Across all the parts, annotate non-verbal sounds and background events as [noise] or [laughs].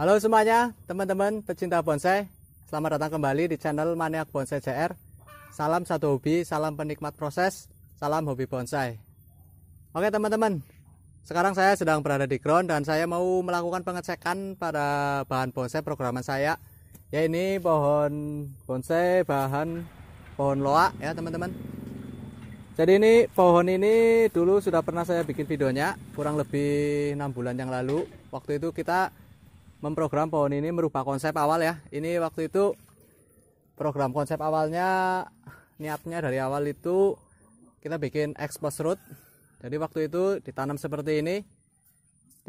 Halo semuanya, teman-teman pecinta bonsai. Selamat datang kembali di channel Maniak Bonsai CR. Salam satu hobi, salam penikmat proses, salam hobi bonsai. Oke teman-teman, sekarang saya sedang berada di ground dan saya mau melakukan pengecekan pada bahan bonsai programan saya. Ya ini pohon bonsai bahan pohon loa ya teman-teman. Jadi ini pohon ini dulu sudah pernah saya bikin videonya kurang lebih 6 bulan yang lalu. Waktu itu kita memprogram pohon ini merubah konsep awal ya. Ini waktu itu program konsep awalnya niatnya dari awal itu kita bikin expose root. Jadi waktu itu ditanam seperti ini.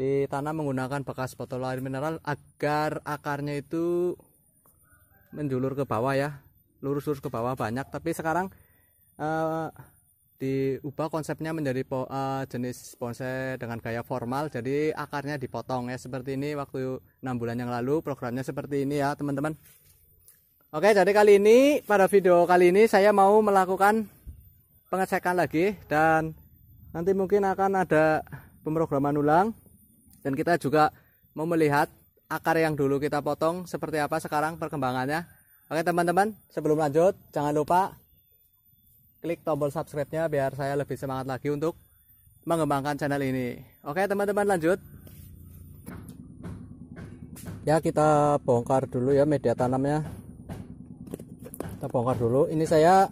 Ditanam menggunakan bekas botol air mineral agar akarnya itu menjulur ke bawah ya. Lurus-lurus ke bawah banyak tapi sekarang uh, diubah konsepnya menjadi po, uh, jenis bonsai dengan gaya formal jadi akarnya dipotong ya seperti ini waktu 6 bulan yang lalu programnya seperti ini ya teman-teman oke jadi kali ini pada video kali ini saya mau melakukan pengecekan lagi dan nanti mungkin akan ada pemrograman ulang dan kita juga mau melihat akar yang dulu kita potong seperti apa sekarang perkembangannya oke teman-teman sebelum lanjut jangan lupa klik tombol subscribe-nya biar saya lebih semangat lagi untuk mengembangkan channel ini. Oke, teman-teman lanjut. Ya, kita bongkar dulu ya media tanamnya. Kita bongkar dulu. Ini saya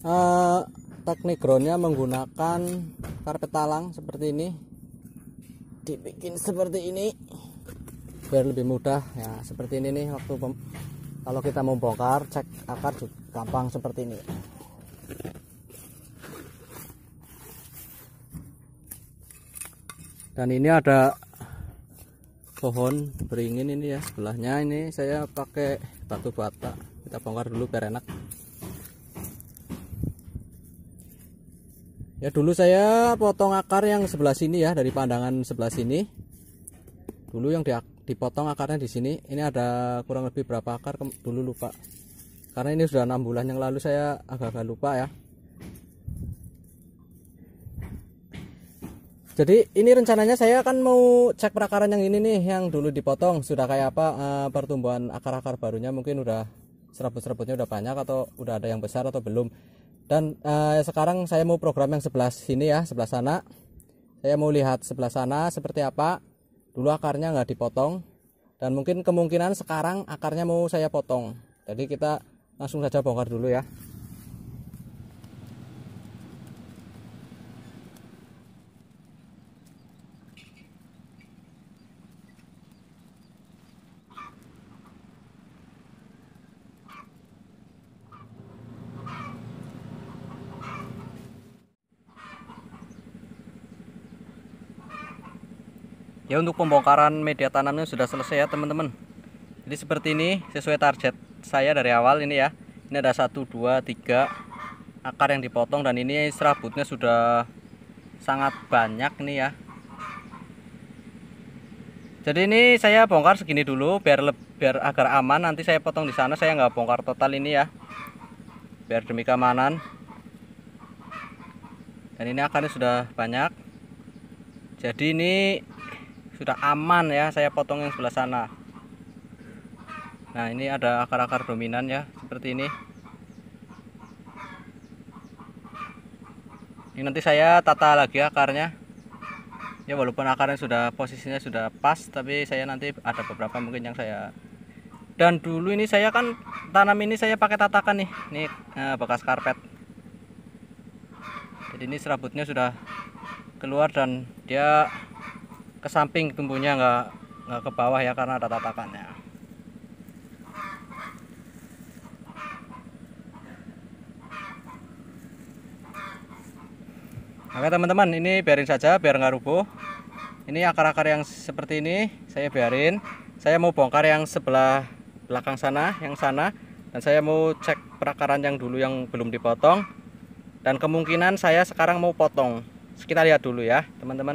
eh, teknik ground-nya menggunakan karpet talang seperti ini. Dibikin seperti ini biar lebih mudah ya seperti ini nih waktu kalau kita mau bongkar cek akar juga gampang seperti ini dan ini ada pohon beringin ini ya sebelahnya ini saya pakai batu bata kita bongkar dulu biar enak ya dulu saya potong akar yang sebelah sini ya dari pandangan sebelah sini dulu yang dipotong akarnya di sini ini ada kurang lebih berapa akar dulu lupa karena ini sudah enam bulan yang lalu saya agak-agak lupa ya jadi ini rencananya saya akan mau cek perakaran yang ini nih yang dulu dipotong sudah kayak apa e, pertumbuhan akar-akar barunya mungkin udah serabut-serabutnya udah banyak atau udah ada yang besar atau belum dan e, sekarang saya mau program yang sebelah sini ya sebelah sana saya mau lihat sebelah sana seperti apa dulu akarnya nggak dipotong dan mungkin kemungkinan sekarang akarnya mau saya potong jadi kita langsung saja bongkar dulu ya ya untuk pembongkaran media tanamnya sudah selesai ya teman-teman jadi seperti ini sesuai target saya dari awal ini ya ini ada satu dua tiga akar yang dipotong dan ini serabutnya sudah sangat banyak nih ya jadi ini saya bongkar segini dulu biar biar agar aman nanti saya potong di sana saya nggak bongkar total ini ya biar demi keamanan dan ini akarnya sudah banyak jadi ini sudah aman ya saya potong yang sebelah sana Nah ini ada akar-akar dominan ya seperti ini. Ini nanti saya tata lagi akarnya. Ya walaupun akarnya sudah posisinya sudah pas, tapi saya nanti ada beberapa mungkin yang saya. Dan dulu ini saya kan tanam ini saya pakai tatakan nih, ini eh, bekas karpet. Jadi ini serabutnya sudah keluar dan dia ke samping tumbuhnya nggak nggak ke bawah ya karena ada tatakannya. Oke teman-teman ini biarin saja biar nggak rubuh ini akar-akar yang seperti ini saya biarin saya mau bongkar yang sebelah belakang sana yang sana dan saya mau cek perakaran yang dulu yang belum dipotong dan kemungkinan saya sekarang mau potong kita lihat dulu ya teman-teman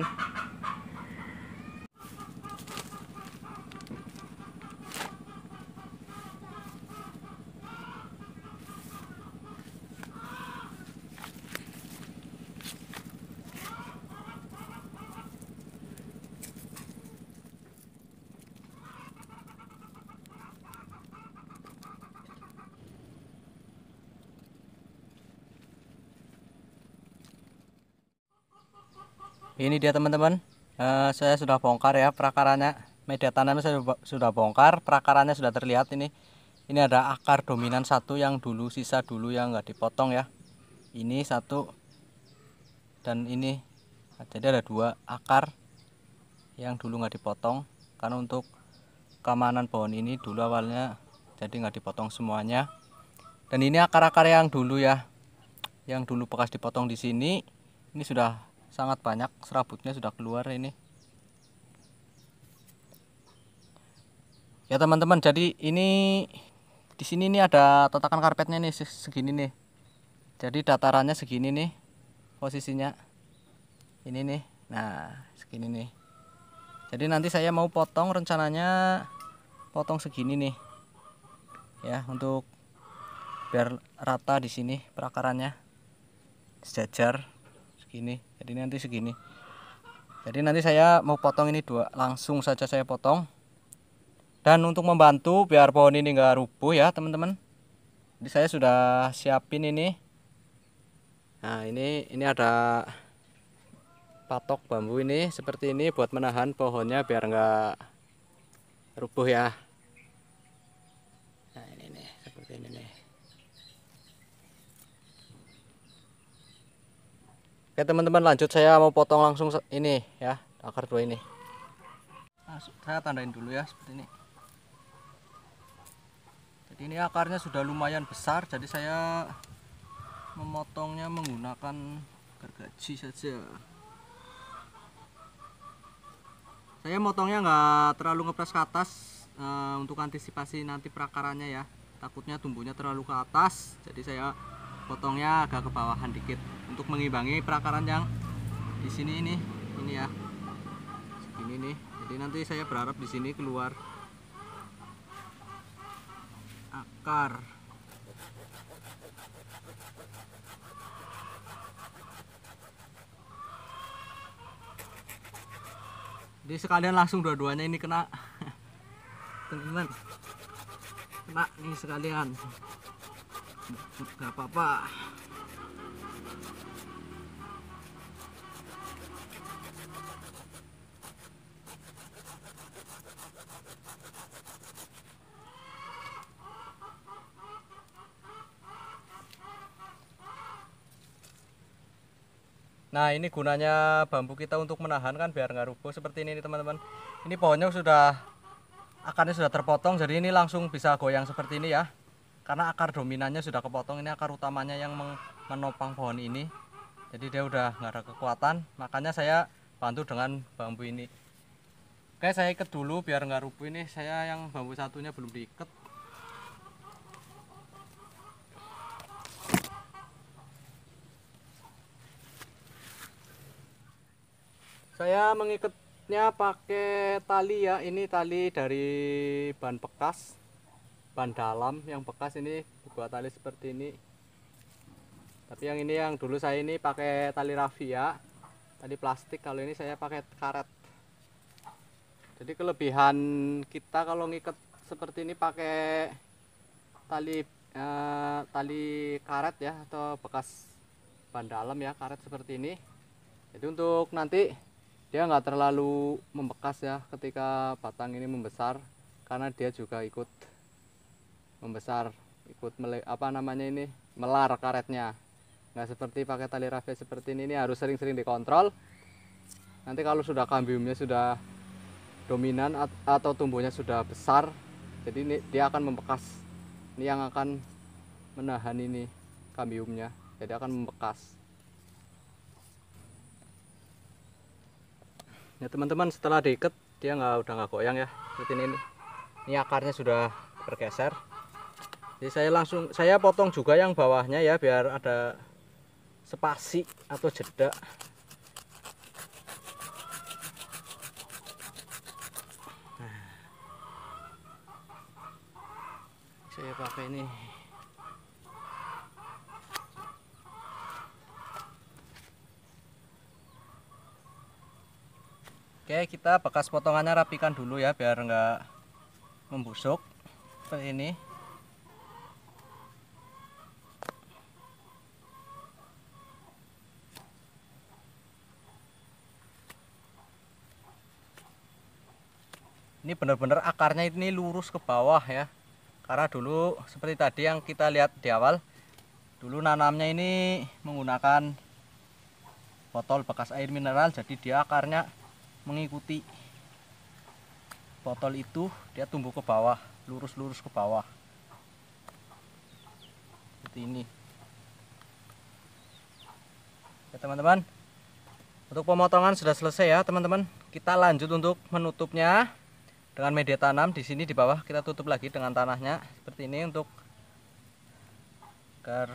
ini dia teman-teman uh, saya sudah bongkar ya perakarannya media tanamnya saya sudah bongkar perakarannya sudah terlihat ini ini ada akar dominan satu yang dulu sisa dulu yang nggak dipotong ya ini satu dan ini nah, jadi ada dua akar yang dulu nggak dipotong karena untuk keamanan pohon ini dulu awalnya jadi nggak dipotong semuanya dan ini akar-akar yang dulu ya yang dulu bekas dipotong di sini ini sudah sangat banyak serabutnya sudah keluar ini ya teman-teman jadi ini di sini nih ada tatakan karpetnya nih segini nih jadi datarannya segini nih posisinya ini nih nah segini nih jadi nanti saya mau potong rencananya potong segini nih ya untuk biar rata di sini perakarannya sejajar segini jadi nanti segini jadi nanti saya mau potong ini dua langsung saja saya potong dan untuk membantu biar pohon ini enggak rubuh ya teman-teman jadi saya sudah siapin ini nah ini ini ada patok bambu ini seperti ini buat menahan pohonnya biar enggak rubuh ya Oke teman-teman lanjut saya mau potong langsung ini ya akar dua ini. Nah, saya tandain dulu ya seperti ini. Jadi ini akarnya sudah lumayan besar jadi saya memotongnya menggunakan gergaji saja. Saya motongnya nggak terlalu ngepres ke atas e, untuk antisipasi nanti perakarannya ya. Takutnya tumbuhnya terlalu ke atas jadi saya potongnya agak ke bawahan dikit untuk mengimbangi perakaran yang di sini ini ini ya ini nih jadi nanti saya berharap di sini keluar akar jadi sekalian langsung dua-duanya ini kena [laughs] teman-teman kena nih sekalian nggak apa-apa Nah ini gunanya bambu kita untuk menahan kan biar nggak rubuh seperti ini teman-teman. Ini pohonnya sudah akarnya sudah terpotong jadi ini langsung bisa goyang seperti ini ya karena akar dominannya sudah kepotong ini akar utamanya yang menopang pohon ini jadi dia udah nggak ada kekuatan makanya saya bantu dengan bambu ini oke saya ikat dulu biar nggak rubuh ini saya yang bambu satunya belum diikat saya mengikatnya pakai tali ya ini tali dari bahan bekas ban dalam yang bekas ini dibuat tali seperti ini tapi yang ini yang dulu saya ini pakai tali rafia tadi plastik kalau ini saya pakai karet jadi kelebihan kita kalau ngikat seperti ini pakai tali eh, tali karet ya atau bekas ban dalam ya karet seperti ini jadi untuk nanti dia nggak terlalu membekas ya ketika batang ini membesar karena dia juga ikut membesar ikut mele, apa namanya ini melar karetnya nggak seperti pakai tali rafia seperti ini ini harus sering-sering dikontrol nanti kalau sudah kambiumnya sudah dominan atau tumbuhnya sudah besar jadi ini, dia akan membekas ini yang akan menahan ini kambiumnya jadi akan membekas ya teman-teman setelah diikat dia nggak udah nggak goyang ya seperti ini ini akarnya sudah bergeser jadi saya langsung saya potong juga yang bawahnya ya biar ada spasi atau jeda. Nah. Saya pakai ini Oke, kita bekas potongannya rapikan dulu ya biar enggak membusuk. Seperti ini. ini benar-benar akarnya ini lurus ke bawah ya karena dulu seperti tadi yang kita lihat di awal dulu nanamnya ini menggunakan botol bekas air mineral jadi dia akarnya mengikuti botol itu dia tumbuh ke bawah lurus-lurus ke bawah seperti ini ya teman-teman untuk pemotongan sudah selesai ya teman-teman kita lanjut untuk menutupnya dengan media tanam di sini di bawah kita tutup lagi dengan tanahnya seperti ini untuk agar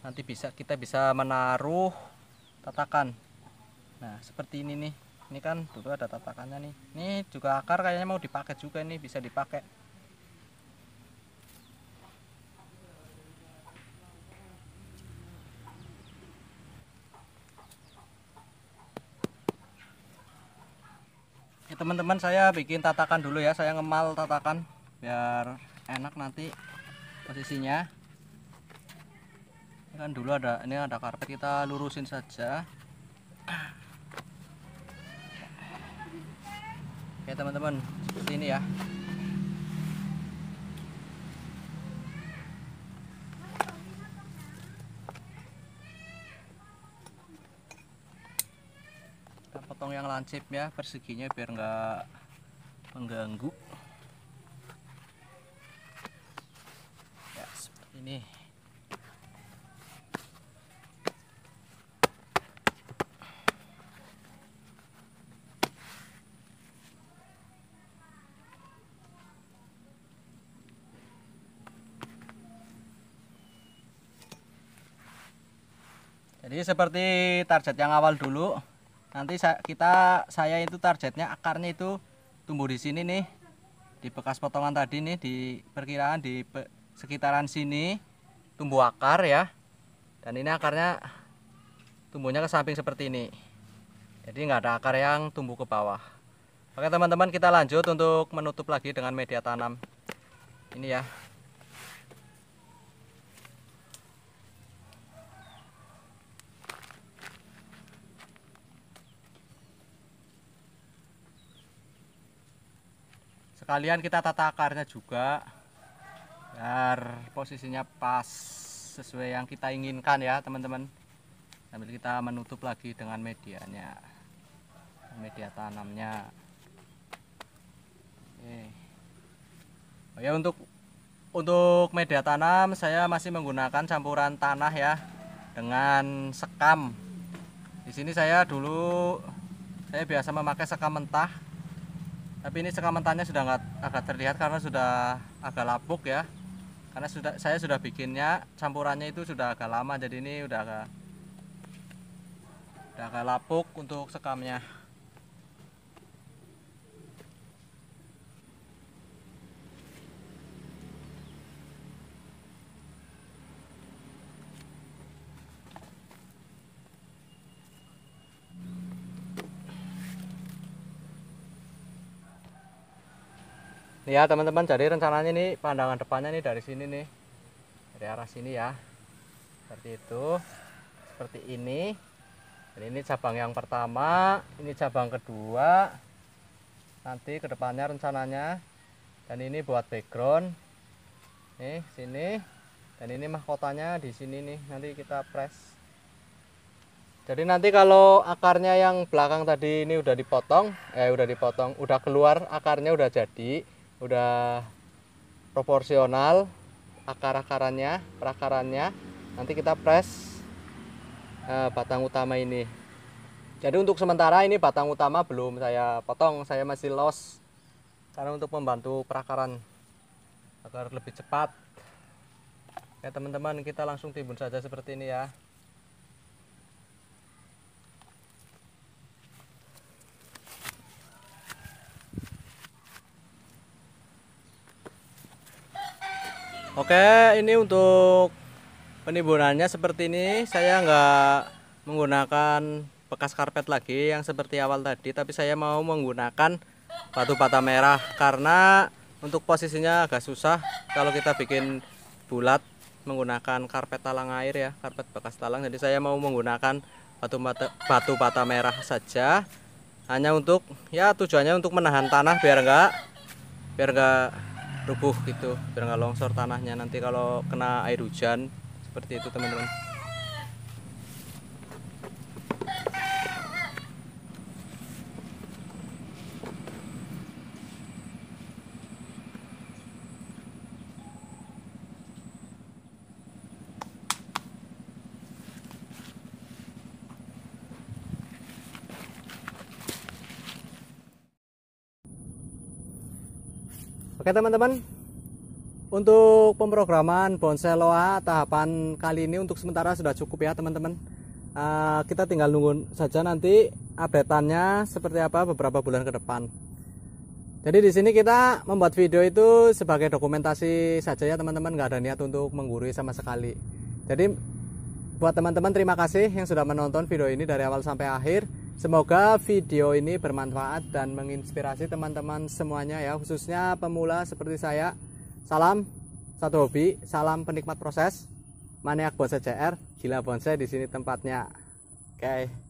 nanti bisa kita bisa menaruh tatakan nah seperti ini nih ini kan dulu ada tatakannya nih ini juga akar kayaknya mau dipakai juga ini bisa dipakai teman-teman saya bikin tatakan dulu ya saya ngemal tatakan biar enak nanti posisinya kan dulu ada ini ada karpet kita lurusin saja oke teman-teman sini ya potong yang ya perseginya biar nggak mengganggu ya seperti ini Jadi seperti target yang awal dulu nanti sa kita saya itu targetnya akarnya itu tumbuh di sini nih di bekas potongan tadi nih di perkiraan di pe sekitaran sini tumbuh akar ya dan ini akarnya tumbuhnya ke samping seperti ini jadi nggak ada akar yang tumbuh ke bawah oke teman-teman kita lanjut untuk menutup lagi dengan media tanam ini ya sekalian kita tata akarnya juga biar posisinya pas sesuai yang kita inginkan ya teman-teman sambil kita menutup lagi dengan medianya media tanamnya Oke. Oh ya untuk untuk media tanam saya masih menggunakan campuran tanah ya dengan sekam di sini saya dulu saya biasa memakai sekam mentah tapi ini sekamantannya sudah nggak agak terlihat karena sudah agak lapuk ya karena sudah saya sudah bikinnya campurannya itu sudah agak lama jadi ini udah agak udah agak lapuk untuk sekamnya ya teman-teman jadi rencananya nih pandangan depannya nih dari sini nih dari arah sini ya seperti itu seperti ini dan ini cabang yang pertama ini cabang kedua nanti kedepannya rencananya dan ini buat background nih sini dan ini mahkotanya di sini nih nanti kita press jadi nanti kalau akarnya yang belakang tadi ini udah dipotong eh udah dipotong udah keluar akarnya udah jadi udah proporsional akar-akarannya, perakarannya. Nanti kita press uh, batang utama ini. Jadi untuk sementara ini batang utama belum saya potong, saya masih los karena untuk membantu perakaran agar lebih cepat. Ya teman-teman, kita langsung timbun saja seperti ini ya. Oke, ini untuk penimbunannya seperti ini. Saya nggak menggunakan bekas karpet lagi yang seperti awal tadi, tapi saya mau menggunakan batu bata merah karena untuk posisinya agak susah kalau kita bikin bulat menggunakan karpet talang air ya karpet bekas talang jadi saya mau menggunakan batu bata, batu bata merah saja hanya untuk ya tujuannya untuk menahan tanah biar enggak biar enggak rubuh gitu biar nggak longsor tanahnya nanti kalau kena air hujan seperti itu teman-teman Oke teman-teman, untuk pemrograman bonsai loa tahapan kali ini untuk sementara sudah cukup ya teman-teman. Uh, kita tinggal nunggu saja nanti updateannya seperti apa beberapa bulan ke depan. Jadi di sini kita membuat video itu sebagai dokumentasi saja ya teman-teman, Gak ada niat untuk menggurui sama sekali. Jadi buat teman-teman terima kasih yang sudah menonton video ini dari awal sampai akhir. Semoga video ini bermanfaat dan menginspirasi teman-teman semuanya ya, khususnya pemula seperti saya. Salam satu hobi, salam penikmat proses. Maniak bonsai CR, gila bonsai di sini tempatnya. Oke. Okay.